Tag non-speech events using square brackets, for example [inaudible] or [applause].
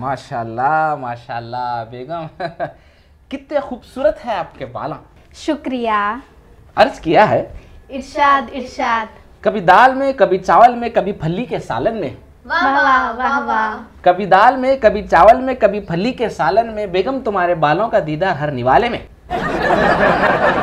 माशाल्लाह माशाल्लाह बेगम [laughs] कितने खूबसूरत है आपके बाल शुक्रिया अर्ज किया है इरशाद इरशाद कभी दाल में कभी चावल में कभी फली के सालन में वाह वाह वाह वाह कभी दाल में कभी चावल में कभी फली के सालन में बेगम तुम्हारे बालों का दीदार हर निवाले में [laughs]